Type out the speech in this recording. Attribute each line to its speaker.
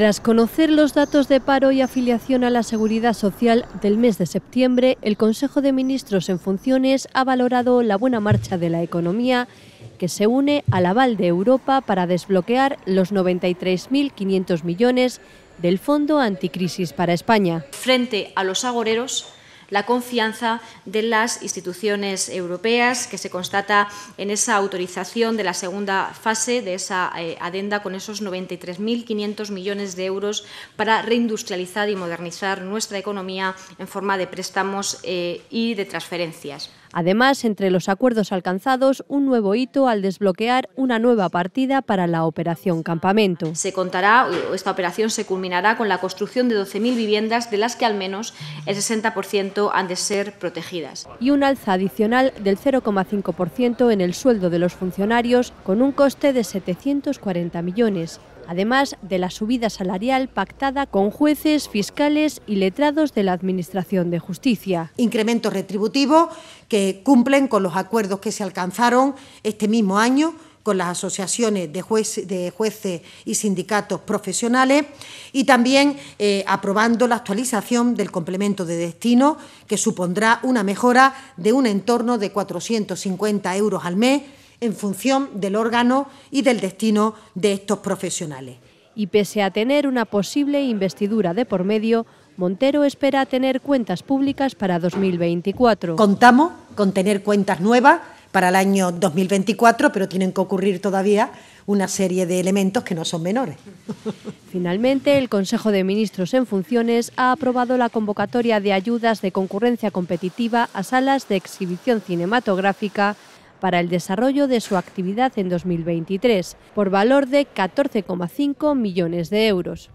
Speaker 1: Tras conocer los datos de paro y afiliación a la seguridad social del mes de septiembre, el Consejo de Ministros en funciones ha valorado la buena marcha de la economía que se une al aval de Europa para desbloquear los 93.500 millones del Fondo Anticrisis para España.
Speaker 2: Frente a los agoreros, la confianza de las instituciones europeas que se constata en esa autorización de la segunda fase de esa eh, adenda con esos 93.500 millones de euros para reindustrializar y modernizar nuestra economía en forma de préstamos eh, y de transferencias.
Speaker 1: Además, entre los acuerdos alcanzados, un nuevo hito al desbloquear una nueva partida para la operación Campamento. Se contará,
Speaker 2: esta operación se culminará con la construcción de 12.000 viviendas, de las que al menos el 60% han de ser protegidas.
Speaker 1: Y un alza adicional del 0,5% en el sueldo de los funcionarios, con un coste de 740 millones además de la subida salarial pactada con jueces, fiscales y letrados de la Administración de Justicia.
Speaker 3: Incrementos retributivos que cumplen con los acuerdos que se alcanzaron este mismo año con las asociaciones de, jueces y sindicatos profesionales y también eh, aprobando la actualización del complemento de destino, que supondrá una mejora de un entorno de 450 euros al mes en función del órgano y del destino de estos profesionales. Y pese a
Speaker 1: tener una posible investidura de por medio, Montero espera tener cuentas públicas
Speaker 3: para 2024. Contamos con tener cuentas nuevas para el año 2024, pero tienen que ocurrir todavía una serie de elementos que no son menores.
Speaker 1: Finalmente, el Consejo de Ministros en funciones ha aprobado la convocatoria de ayudas de concurrencia competitiva a salas de exhibición cinematográfica para el desarrollo de su actividad en 2023, por valor de 14,5 millones de euros.